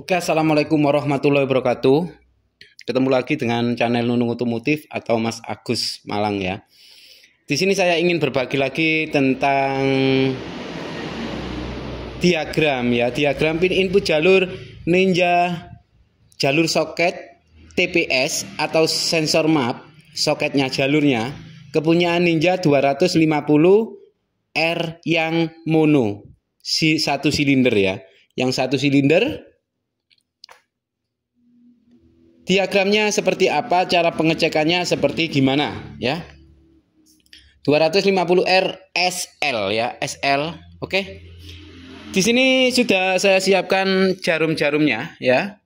Oke, assalamualaikum warahmatullahi wabarakatuh. Ketemu lagi dengan channel Nunung Otomotif atau Mas Agus Malang ya. Di sini saya ingin berbagi lagi tentang diagram ya, diagram pin input jalur Ninja jalur soket TPS atau sensor map soketnya jalurnya kepunyaan Ninja 250 R yang mono si satu silinder ya, yang satu silinder Diagramnya seperti apa, cara pengecekannya seperti gimana ya. 250R SL ya, SL. Oke. Di sini sudah saya siapkan jarum-jarumnya ya.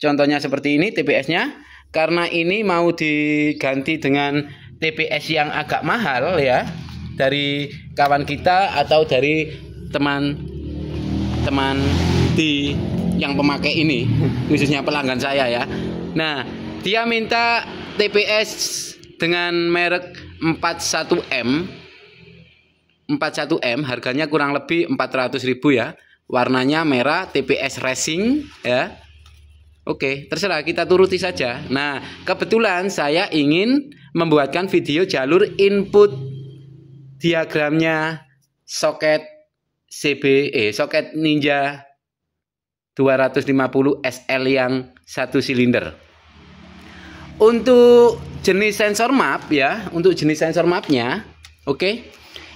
Contohnya seperti ini TPS-nya. Karena ini mau diganti dengan TPS yang agak mahal ya dari kawan kita atau dari teman-teman di yang pemakai ini khususnya pelanggan saya ya nah dia minta TPS dengan merek 41M 41M harganya kurang lebih ribu ya warnanya merah TPS Racing ya Oke, terserah kita turuti saja. Nah, kebetulan saya ingin membuatkan video jalur input diagramnya soket CBE eh, soket Ninja 250 SL yang satu silinder. Untuk jenis sensor map ya, untuk jenis sensor mapnya, oke. Okay,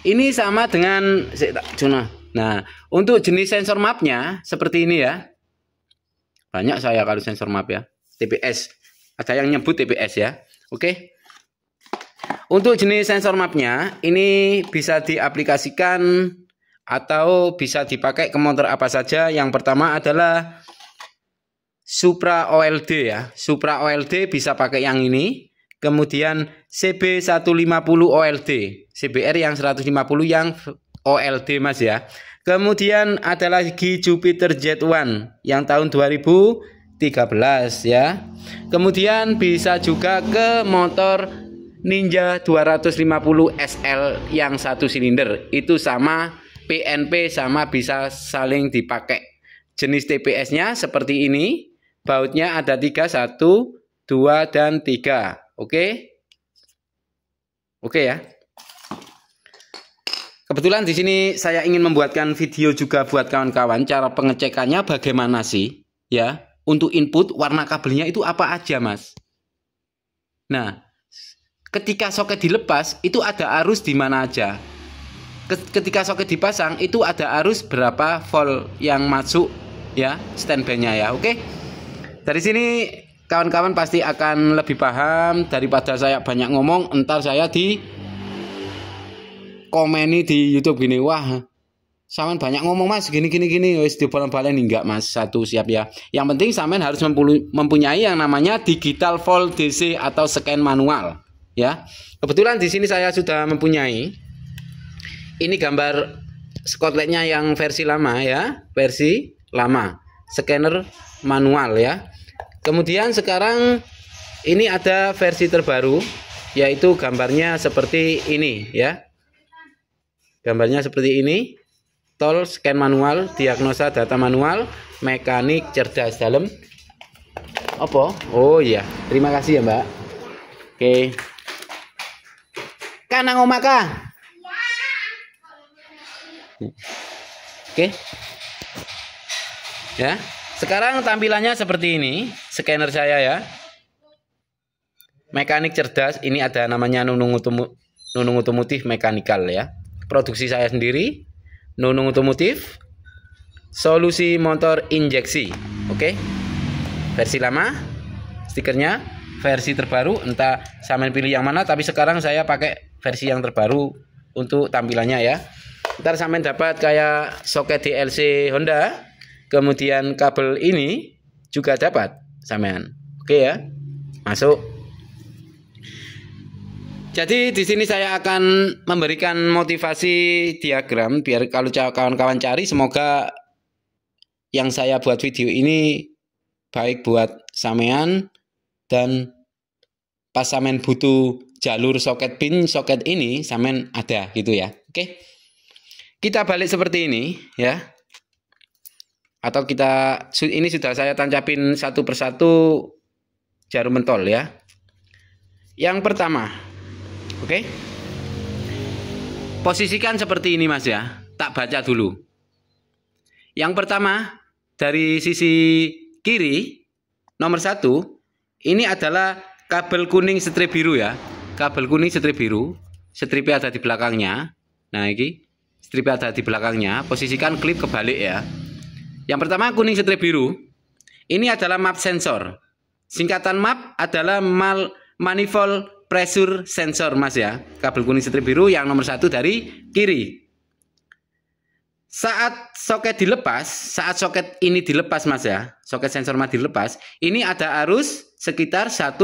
ini sama dengan Jona. Nah, untuk jenis sensor mapnya seperti ini ya. Banyak saya kalau sensor map ya. TPS. Ada yang nyebut TPS ya. Oke. Okay. Untuk jenis sensor mapnya, ini bisa diaplikasikan atau bisa dipakai ke motor apa saja. Yang pertama adalah Supra OLD ya. Supra OLD bisa pakai yang ini. Kemudian CB150 OLD, CBR yang 150 yang OLD Mas ya. Kemudian ada lagi Jupiter Jet 1 yang tahun 2013 ya. Kemudian bisa juga ke motor Ninja 250 SL yang satu silinder. Itu sama PNP sama bisa saling dipakai. Jenis TPS-nya seperti ini. Bautnya ada 3, 1, 2, dan 3. Oke? Oke ya. Kebetulan di sini saya ingin membuatkan video juga buat kawan-kawan cara pengecekannya bagaimana sih ya untuk input warna kabelnya itu apa aja mas. Nah ketika soket dilepas itu ada arus di mana aja ketika soket dipasang itu ada arus berapa volt yang masuk ya standby ya oke dari sini kawan-kawan pasti akan lebih paham daripada saya banyak ngomong entar saya di komeni di YouTube gini wah Saman banyak ngomong mas gini gini gini di bolong balen enggak mas satu siap ya yang penting Saman harus mempunyai yang namanya digital volt DC atau scan manual ya kebetulan di sini saya sudah mempunyai ini gambar skotletnya yang versi lama ya versi lama scanner manual ya kemudian sekarang ini ada versi terbaru yaitu gambarnya seperti ini ya gambarnya seperti ini tol scan manual diagnosa data manual mekanik cerdas dalam Opo, oh iya terima kasih ya mbak oke okay. kanang omaka Oke. Okay. Ya. Sekarang tampilannya seperti ini, scanner saya ya. Mekanik cerdas, ini ada namanya Nunung Utumu, Nunung Otomotif Mekanikal ya. Produksi saya sendiri, Nunung Otomotif. Solusi motor injeksi. Oke. Okay. Versi lama stikernya, versi terbaru entah sama pilih yang mana tapi sekarang saya pakai versi yang terbaru untuk tampilannya ya ntar sampean dapat kayak soket DLC Honda kemudian kabel ini juga dapat sampean oke ya masuk jadi di sini saya akan memberikan motivasi diagram biar kalau kawan-kawan cari semoga yang saya buat video ini baik buat sampean dan pas samen butuh jalur soket pin soket ini samen ada gitu ya oke okay? kita balik seperti ini ya atau kita ini sudah saya tancapin satu persatu jarum mentol ya yang pertama oke okay? posisikan seperti ini mas ya tak baca dulu yang pertama dari sisi kiri nomor satu ini adalah kabel kuning strip biru ya kabel kuning strip biru stripnya ada di belakangnya nah ini strip ada di belakangnya, posisikan klip kebalik ya. Yang pertama kuning strip biru. Ini adalah map sensor. Singkatan map adalah mal manifold pressure sensor mas ya. Kabel kuning strip biru yang nomor satu dari kiri. Saat soket dilepas, saat soket ini dilepas mas ya, soket sensor mas dilepas, ini ada arus sekitar 1,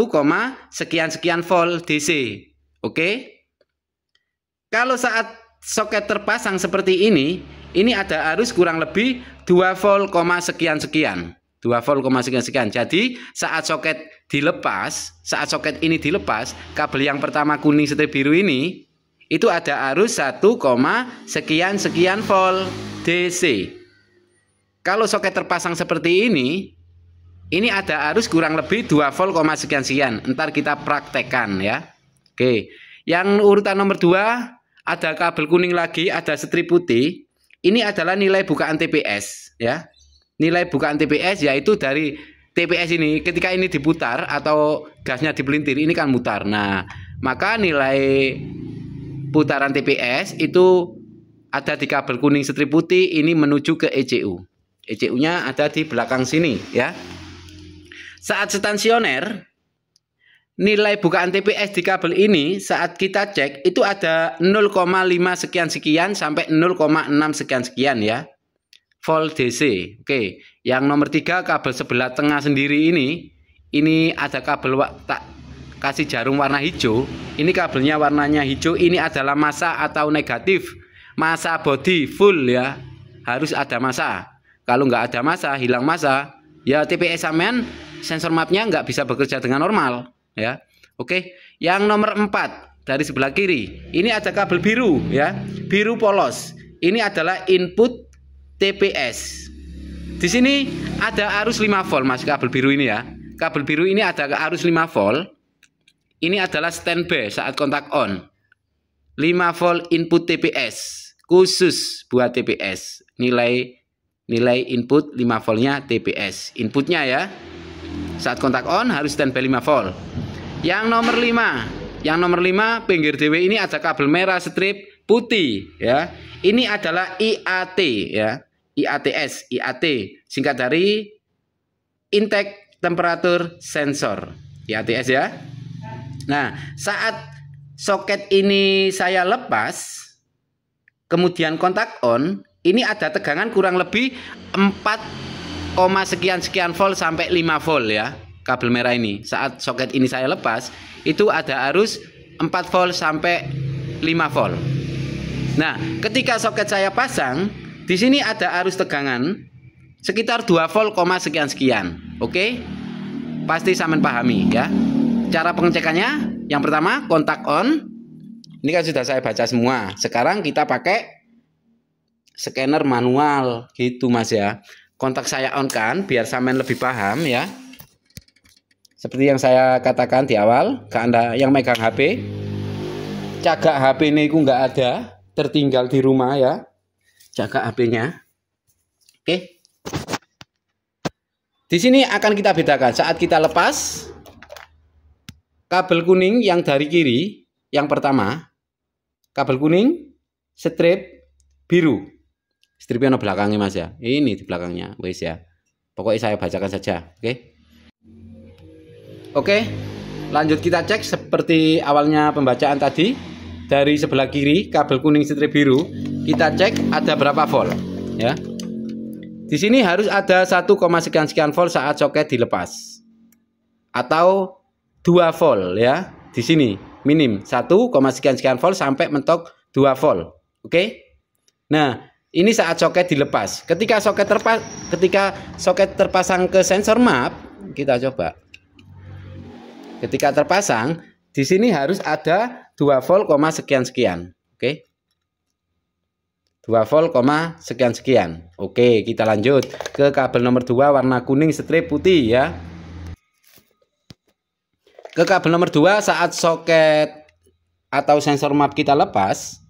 sekian-sekian volt DC. Oke. Kalau saat soket terpasang seperti ini, ini ada arus kurang lebih 2 volt, sekian sekian. 2 volt, sekian sekian. Jadi saat soket dilepas, saat soket ini dilepas, kabel yang pertama kuning setir biru ini itu ada arus 1, sekian sekian volt DC. Kalau soket terpasang seperti ini, ini ada arus kurang lebih 2 volt, sekian sekian. Ntar kita praktekkan ya. Oke. Yang urutan nomor 2 ada kabel kuning lagi, ada strip putih. Ini adalah nilai bukaan TPS ya. Nilai bukaan TPS yaitu dari TPS ini ketika ini diputar atau gasnya dipelintir ini kan mutar. Nah, maka nilai putaran TPS itu ada di kabel kuning strip putih ini menuju ke ECU. ECU-nya ada di belakang sini ya. Saat stasioner nilai bukaan TPS di kabel ini saat kita cek itu ada 0,5 sekian-sekian sampai 0,6 sekian-sekian ya. Volt DC. Oke, yang nomor tiga kabel sebelah tengah sendiri ini ini ada kabel tak kasih jarum warna hijau. Ini kabelnya warnanya hijau. Ini adalah masa atau negatif. Masa body full ya. Harus ada masa. Kalau nggak ada masa, hilang masa, ya TPS amen sensor mapnya nggak bisa bekerja dengan normal ya. Oke, yang nomor 4 dari sebelah kiri. Ini ada kabel biru ya, biru polos. Ini adalah input TPS. Di sini ada arus 5 volt Mas kabel biru ini ya. Kabel biru ini ada arus 5 volt. Ini adalah standby saat kontak on. 5 volt input TPS khusus buat TPS. Nilai nilai input 5 voltnya TPS. Inputnya ya. Saat kontak on harus standby 5 volt. Yang nomor 5, yang nomor 5 pinggir DW ini ada kabel merah strip putih ya. Ini adalah IAT ya. IATS, IAT singkat dari intake temperatur sensor. IATS ya. Nah, saat soket ini saya lepas kemudian kontak on, ini ada tegangan kurang lebih 4 koma sekian sekian volt sampai 5 volt ya kabel merah ini saat soket ini saya lepas itu ada arus 4 volt sampai 5 volt nah ketika soket saya pasang di sini ada arus tegangan sekitar 2 volt koma sekian sekian oke pasti saman pahami ya cara pengecekannya yang pertama kontak on ini kan sudah saya baca semua sekarang kita pakai scanner manual gitu mas ya kontak saya on kan biar samen lebih paham ya seperti yang saya katakan di awal ke anda yang megang HP cagak HP ini ku nggak ada tertinggal di rumah ya jaga HP-nya oke di sini akan kita bedakan saat kita lepas kabel kuning yang dari kiri yang pertama kabel kuning strip biru Stripnya no belakangnya mas ya. Ini di belakangnya, guys ya. Pokoknya saya bacakan saja, oke? Okay? Oke, okay, lanjut kita cek seperti awalnya pembacaan tadi. Dari sebelah kiri kabel kuning strip biru, kita cek ada berapa volt, ya. Di sini harus ada 1, sekian sekian volt saat soket dilepas. Atau 2 volt ya, di sini minim 1, sekian sekian volt sampai mentok 2 volt. Oke. Okay? Nah, ini saat soket dilepas. Ketika soket terpas ketika soket terpasang ke sensor map, kita coba. Ketika terpasang, di sini harus ada 2 volt, koma sekian sekian. Oke. 2 volt, koma sekian sekian. Oke, kita lanjut ke kabel nomor 2 warna kuning strip putih ya. Ke kabel nomor 2 saat soket atau sensor map kita lepas,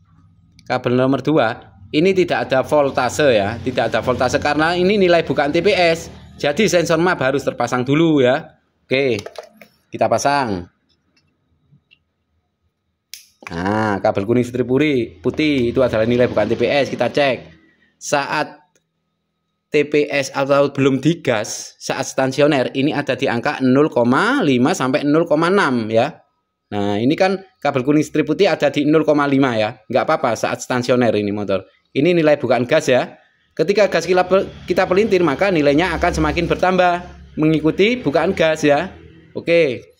kabel nomor 2 ini tidak ada voltase ya, tidak ada voltase karena ini nilai bukan TPS. Jadi sensor map harus terpasang dulu ya. Oke, kita pasang. Nah, kabel kuning strip putih itu adalah nilai bukan TPS. Kita cek saat TPS atau belum digas saat stasioner ini ada di angka 0,5 sampai 0,6 ya. Nah, ini kan kabel kuning strip putih ada di 0,5 ya. Nggak apa-apa saat stasioner ini motor. Ini nilai bukaan gas ya. Ketika gas kita, pelintir maka nilainya akan semakin bertambah mengikuti bukaan gas ya. Oke.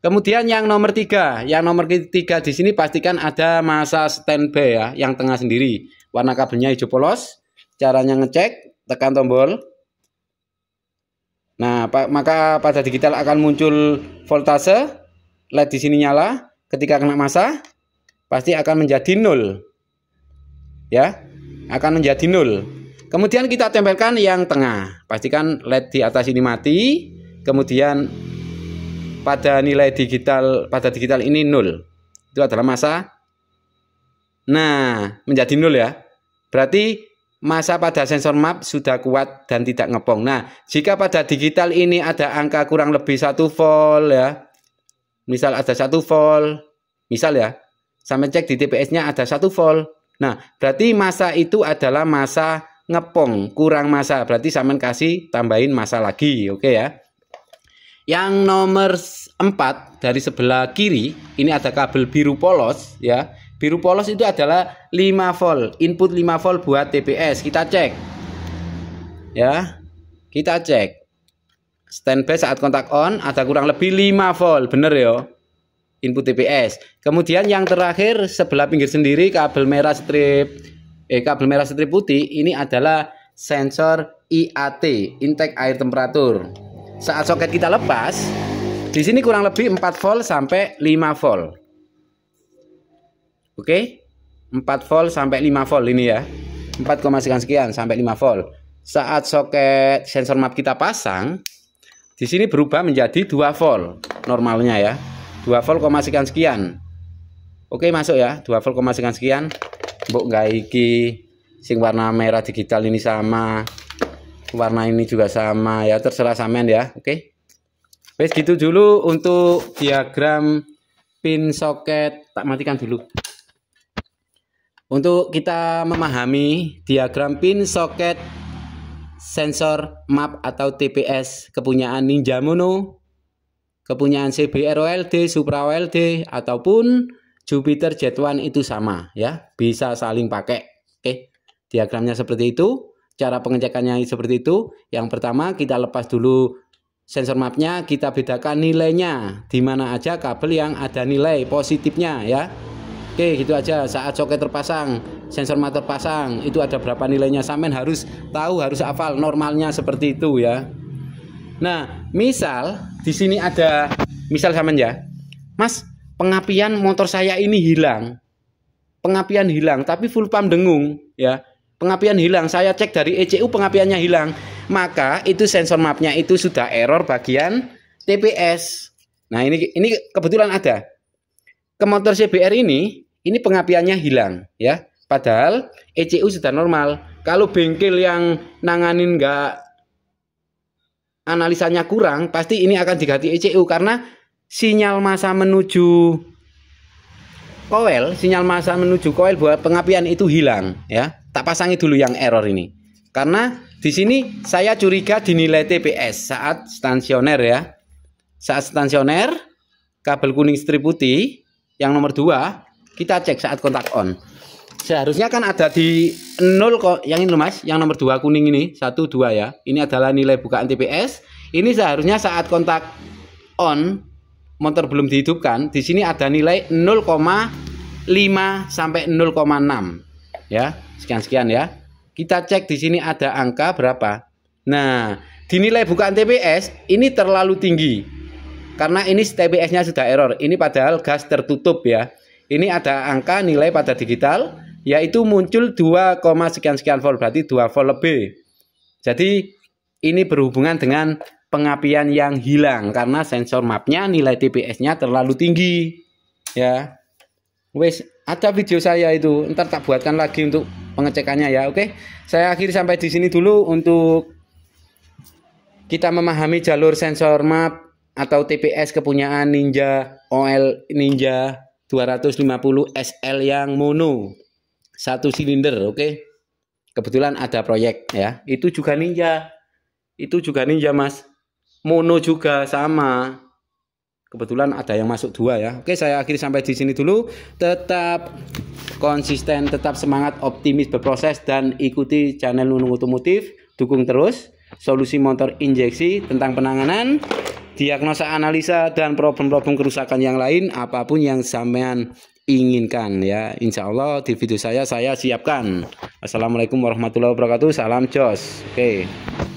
Kemudian yang nomor tiga, yang nomor tiga di sini pastikan ada masa standby ya, yang tengah sendiri. Warna kabelnya hijau polos. Caranya ngecek, tekan tombol. Nah, maka pada digital akan muncul voltase, LED di sini nyala. Ketika kena masa, pasti akan menjadi nol. Ya, akan menjadi nol. Kemudian kita tempelkan yang tengah. Pastikan LED di atas ini mati. Kemudian pada nilai digital pada digital ini nol. Itu adalah masa. Nah, menjadi nol ya. Berarti masa pada sensor map sudah kuat dan tidak ngepong. Nah, jika pada digital ini ada angka kurang lebih 1 volt ya. Misal ada 1 volt, misal ya. Sampai cek di TPS-nya ada 1 volt. Nah, berarti masa itu adalah masa ngepong, kurang masa. Berarti saman kasih tambahin masa lagi, oke okay ya. Yang nomor 4 dari sebelah kiri, ini ada kabel biru polos ya. Biru polos itu adalah 5 volt, input 5 volt buat TPS. Kita cek. Ya. Kita cek. Standby saat kontak on ada kurang lebih 5 volt, bener ya? input TPS. Kemudian yang terakhir sebelah pinggir sendiri kabel merah strip eh kabel merah strip putih ini adalah sensor IAT, intake air temperatur. Saat soket kita lepas, di sini kurang lebih 4 volt sampai 5 volt. Oke. 4 volt sampai 5 volt ini ya. 4, sekian sekian sampai 5 volt. Saat soket sensor map kita pasang, di sini berubah menjadi 2 volt normalnya ya. 2 volt koma sekian sekian oke masuk ya 2 volt koma sekian sekian mbok iki sing warna merah digital ini sama warna ini juga sama ya terserah samen ya oke wes gitu dulu untuk diagram pin soket tak matikan dulu untuk kita memahami diagram pin soket sensor map atau TPS kepunyaan Ninja Mono kepunyaan CBR OLD, Supra OLD ataupun Jupiter jet One itu sama ya, bisa saling pakai. Oke. Diagramnya seperti itu, cara pengecekannya seperti itu. Yang pertama kita lepas dulu sensor mapnya, kita bedakan nilainya di mana aja kabel yang ada nilai positifnya ya. Oke, gitu aja. Saat soket terpasang, sensor map terpasang, itu ada berapa nilainya sampean harus tahu, harus hafal normalnya seperti itu ya. Nah, misal di sini ada misal sama ya mas pengapian motor saya ini hilang pengapian hilang tapi full pump dengung ya pengapian hilang saya cek dari ECU pengapiannya hilang maka itu sensor mapnya itu sudah error bagian TPS nah ini ini kebetulan ada ke motor CBR ini ini pengapiannya hilang ya padahal ECU sudah normal kalau bengkel yang nanganin nggak analisanya kurang, pasti ini akan diganti ECU karena sinyal masa menuju koil, sinyal masa menuju koil buat pengapian itu hilang ya. Tak pasangi dulu yang error ini. Karena di sini saya curiga dinilai TPS saat stasioner, ya. Saat stasioner, kabel kuning strip putih yang nomor 2 kita cek saat kontak on seharusnya kan ada di nol kok yang ini mas yang nomor dua kuning ini satu dua ya ini adalah nilai bukaan TPS ini seharusnya saat kontak on motor belum dihidupkan di sini ada nilai 0,5 sampai 0,6 ya sekian-sekian ya kita cek di sini ada angka berapa nah di nilai bukaan TPS ini terlalu tinggi karena ini TPS-nya sudah error ini padahal gas tertutup ya ini ada angka nilai pada digital yaitu muncul 2, sekian sekian volt berarti 2 volt lebih. Jadi ini berhubungan dengan pengapian yang hilang karena sensor mapnya nilai TPS-nya terlalu tinggi. Ya. Wes, ada video saya itu. Ntar tak buatkan lagi untuk pengecekannya ya. Oke. Saya akhiri sampai di sini dulu untuk kita memahami jalur sensor map atau TPS kepunyaan Ninja OL Ninja 250 SL yang mono satu silinder, oke. Okay? Kebetulan ada proyek ya. Itu juga Ninja. Itu juga Ninja, Mas. Mono juga sama. Kebetulan ada yang masuk dua ya. Oke, saya akhiri sampai di sini dulu. Tetap konsisten, tetap semangat, optimis berproses dan ikuti channel Nunung Otomotif. Dukung terus solusi motor injeksi tentang penanganan diagnosa analisa dan problem-problem kerusakan yang lain apapun yang sampean inginkan ya Insya Allah di video saya saya siapkan Assalamualaikum warahmatullahi wabarakatuh salam jos oke okay.